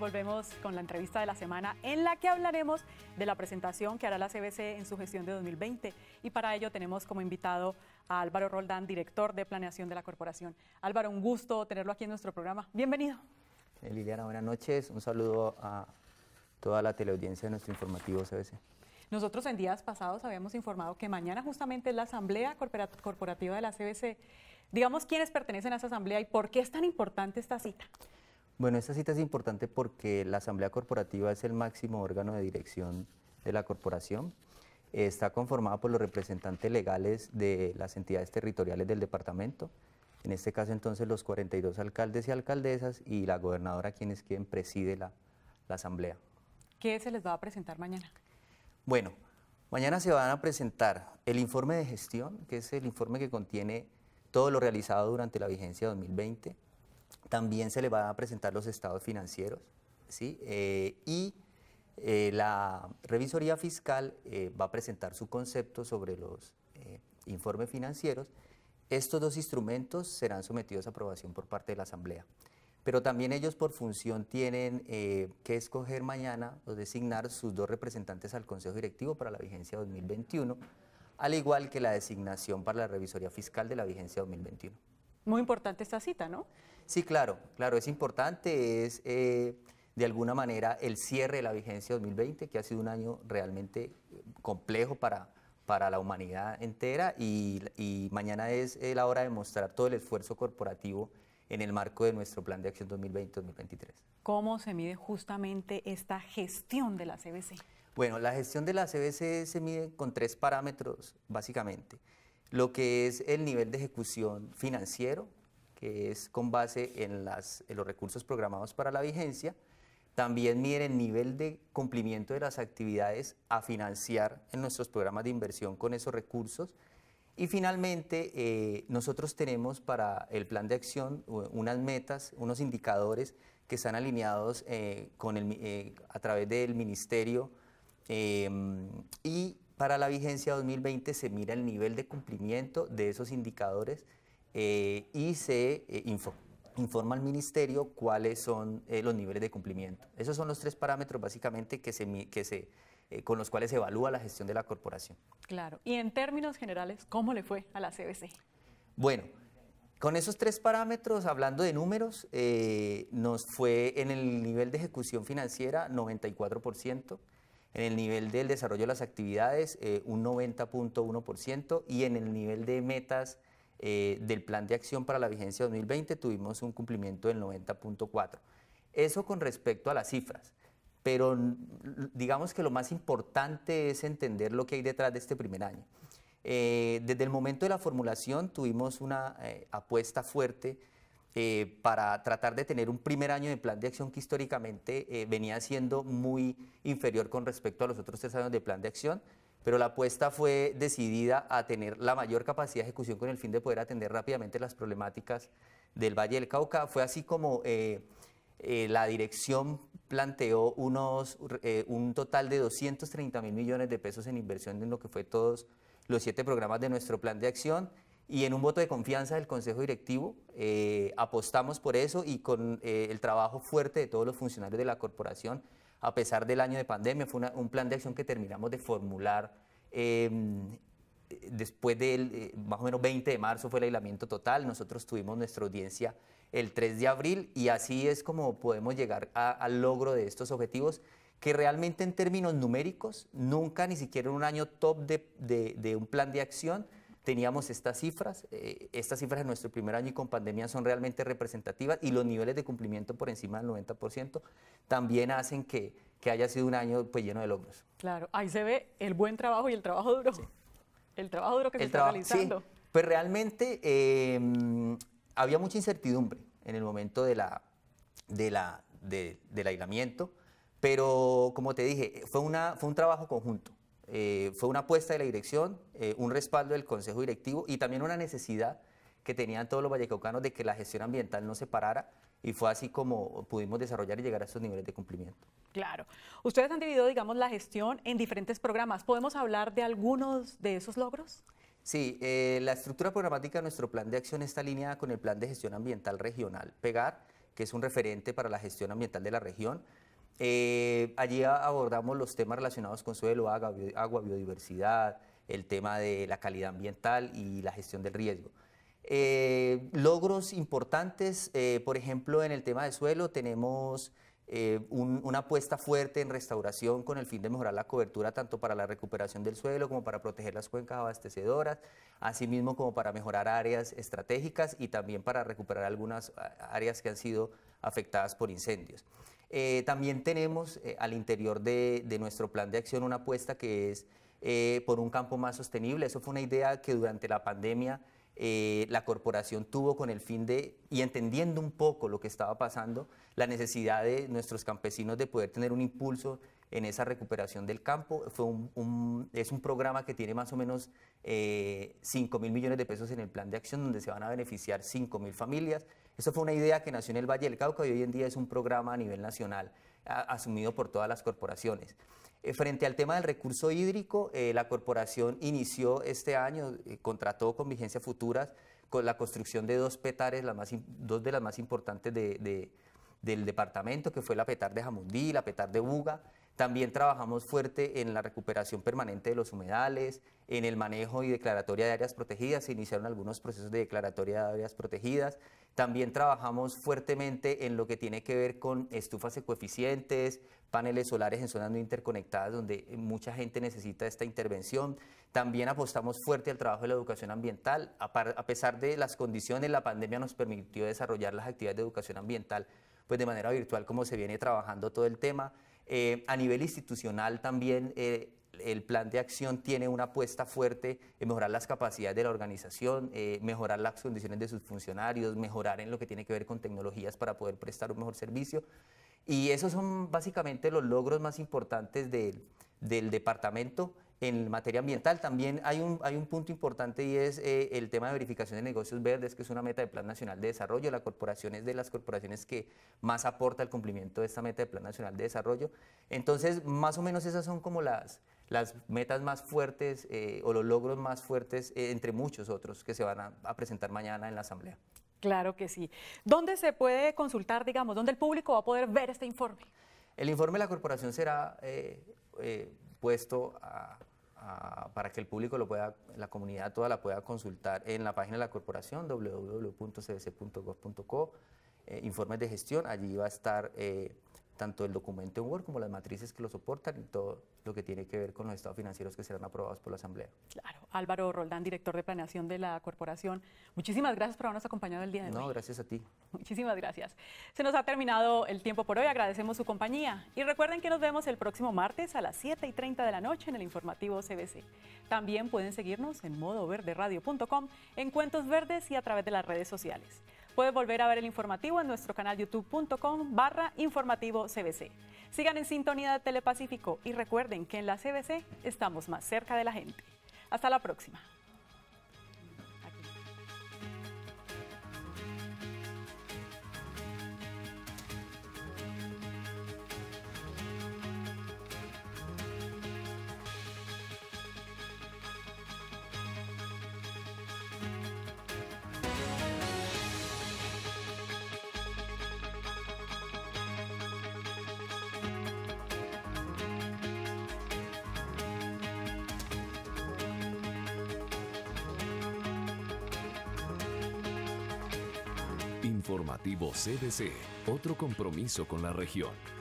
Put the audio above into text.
Volvemos con la entrevista de la semana en la que hablaremos de la presentación que hará la CBC en su gestión de 2020 y para ello tenemos como invitado a Álvaro Roldán, director de planeación de la corporación. Álvaro, un gusto tenerlo aquí en nuestro programa. Bienvenido. Eh, Liliana, buenas noches. Un saludo a toda la teleaudiencia de nuestro informativo CBC. Nosotros en días pasados habíamos informado que mañana justamente es la asamblea corporativa de la CBC. Digamos quiénes pertenecen a esa asamblea y por qué es tan importante esta cita. Bueno, esta cita es importante porque la Asamblea Corporativa es el máximo órgano de dirección de la corporación. Está conformada por los representantes legales de las entidades territoriales del departamento, en este caso entonces los 42 alcaldes y alcaldesas y la gobernadora quienes quieren preside la, la asamblea. ¿Qué se les va a presentar mañana? Bueno, mañana se van a presentar el informe de gestión, que es el informe que contiene todo lo realizado durante la vigencia 2020 también se le van a presentar los estados financieros, ¿sí? Eh, y eh, la revisoría fiscal eh, va a presentar su concepto sobre los informes financieros. Estos dos instrumentos serán sometidos a aprobación por parte de la Asamblea. Pero también ellos por función tienen que escoger mañana o designar sus dos representantes al Consejo Directivo para la vigencia 2021, al igual que la designación para la revisoría fiscal de la vigencia 2021. Muy importante esta cita, ¿no? Sí, claro, claro, es importante, es eh, de alguna manera el cierre de la vigencia 2020, que ha sido un año realmente eh, complejo para, para la humanidad entera y, y, mañana es la hora de mostrar todo el esfuerzo corporativo en el marco de nuestro plan de acción 2020-2023. ¿Cómo se mide justamente esta gestión de la CBC? Bueno, la gestión de la CBC se mide con tres parámetros, básicamente lo que es el nivel de ejecución financiero, que es con base en, los recursos programados para la vigencia. También mide el nivel de cumplimiento de las actividades a financiar en nuestros programas de inversión con esos recursos. Y finalmente, eh, nosotros tenemos para el plan de acción unas metas, unos indicadores que están alineados eh, con el, eh, a través del ministerio y para la vigencia 2020 se mira el nivel de cumplimiento de esos indicadores eh, y se eh, informa al ministerio cuáles son eh, los niveles de cumplimiento. Esos son los tres parámetros básicamente que se, que se, con los cuales se evalúa la gestión de la corporación. Claro, y en términos generales, ¿cómo le fue a la CBC? Bueno, con esos tres parámetros, hablando de números, nos fue en el nivel de ejecución financiera 94% en el nivel del desarrollo de las actividades eh, un 90.1% y en el nivel de metas eh, del plan de acción para la vigencia 2020 tuvimos un cumplimiento del 90.4%. Eso con respecto a las cifras, pero digamos que lo más importante es entender lo que hay detrás de este primer año. Eh, desde el momento de la formulación tuvimos una apuesta fuerte eh, para tratar de tener un primer año de plan de acción que históricamente eh, venía siendo muy inferior con respecto a los otros tres años de plan de acción, pero la apuesta fue decidida a tener la mayor capacidad de ejecución con el fin de poder atender rápidamente las problemáticas del Valle del Cauca. Fue así como eh, la dirección planteó unos, un total de 230 mil millones de pesos en inversión en lo que fue todos los siete programas de nuestro plan de acción y en un voto de confianza del Consejo Directivo eh, apostamos por eso y con eh, el trabajo fuerte de todos los funcionarios de la corporación, a pesar del año de pandemia, fue un plan de acción que terminamos de formular em, después del, eh, más o menos 20 de marzo fue el aislamiento total, nosotros tuvimos nuestra audiencia el 3 de abril y así es como podemos llegar al logro de estos objetivos que realmente en términos numéricos, nunca ni siquiera en un año top de un plan de acción, teníamos estas cifras. Eh, estas cifras en nuestro primer año y con pandemia son realmente representativas y los niveles de cumplimiento por encima del 90% también hacen que, haya sido un año pues, lleno de logros. Claro, ahí se ve el buen trabajo y el trabajo duro. El trabajo duro que se está realizando. Pues realmente em, había mucha incertidumbre en el momento de la, de la, del aislamiento, pero como te dije, fue, una, fue un trabajo conjunto. Eh, fue una apuesta de la dirección, eh, un respaldo del Consejo Directivo y también una necesidad que tenían todos los vallecaucanos de que la gestión ambiental no se parara y fue así como pudimos desarrollar y llegar a esos niveles de cumplimiento. Claro. Ustedes han dividido, digamos, la gestión en diferentes programas. ¿Podemos hablar de algunos de esos logros? Sí, eh, la estructura programática de nuestro plan de acción está alineada con el Plan de Gestión Ambiental Regional, PEGAR, que es un referente para la gestión ambiental de la región. Eh, allí abordamos los temas relacionados con suelo, agua, biodiversidad, el tema de la calidad ambiental y la gestión del riesgo. Eh, logros importantes, eh, por ejemplo, en el tema de suelo tenemos una apuesta fuerte en restauración con el fin de mejorar la cobertura tanto para la recuperación del suelo como para proteger las cuencas abastecedoras, así mismo como para mejorar áreas estratégicas y también para recuperar algunas áreas que han sido afectadas por incendios. Eh, también tenemos eh, al interior de, nuestro plan de acción una apuesta que es eh, por un campo más sostenible. Eso fue una idea que durante la pandemia la corporación tuvo con el fin de, y entendiendo un poco lo que estaba pasando, la necesidad de nuestros campesinos de poder tener un impulso en esa recuperación del campo. es un programa que tiene más o menos eh, 5 mil millones de pesos en el plan de acción, donde se van a beneficiar 5 mil familias eso fue una idea que nació en el Valle del Cauca y hoy en día es un programa a nivel nacional asumido por todas las corporaciones. Eh, frente al tema del recurso hídrico, eh, la corporación inició este año, eh, contrató con vigencia futuras con la construcción de dos petares, las dos de las más importantes del departamento, que fue la petar de Jamundí, la petar de Buga, también trabajamos fuerte en la recuperación permanente de los humedales, en el manejo y declaratoria de áreas protegidas, se iniciaron algunos procesos de declaratoria de áreas protegidas. También trabajamos fuertemente en lo que tiene que ver con estufas ecoeficientes, paneles solares en zonas no interconectadas donde mucha gente necesita esta intervención. También apostamos fuerte al trabajo de la educación ambiental. A, pesar de las condiciones, la pandemia nos permitió desarrollar las actividades de educación ambiental pues de manera virtual como se viene trabajando todo el tema. Eh, a nivel institucional también eh, el plan de acción tiene una apuesta fuerte en mejorar las capacidades de la organización, eh, mejorar las condiciones de sus funcionarios, mejorar en lo que tiene que ver con tecnologías para poder prestar un mejor servicio. Y esos son básicamente los logros más importantes del departamento. En materia ambiental también hay un, hay un punto importante y es eh, el tema de verificación de negocios verdes, que es una meta del Plan Nacional de Desarrollo. La corporación es de las corporaciones que más aporta al cumplimiento de esta meta del Plan Nacional de Desarrollo. Entonces, más o menos esas son como las, las metas más fuertes eh, o los logros más fuertes, eh, entre muchos otros, que se van a, presentar mañana en la Asamblea. Claro que sí. ¿Dónde se puede consultar, digamos, dónde el público va a poder ver este informe? El informe de la corporación será puesto a, para que el público lo pueda, la comunidad toda la pueda consultar en la página de la corporación www.cdc.gov.co, eh, informes de gestión, allí va a estar eh, tanto el documento en Word como las matrices que lo soportan y todo lo que tiene que ver con los estados financieros que serán aprobados por la Asamblea. Claro. Álvaro Roldán, director de planeación de la corporación. Muchísimas gracias por habernos acompañado el día de hoy. No, gracias a ti. Muchísimas gracias. Se nos ha terminado el tiempo por hoy. Agradecemos su compañía. Y recuerden que nos vemos el próximo martes a las 7 y 30 de la noche en el informativo CBC. También pueden seguirnos en modoverderadio.com, en Cuentos Verdes y a través de las redes sociales. Puedes volver a ver el informativo en nuestro canal youtube.com barra informativo CBC. Sigan en sintonía de Telepacífico y recuerden que en la CBC estamos más cerca de la gente. Hasta la próxima. Informativo CDC, otro compromiso con la región.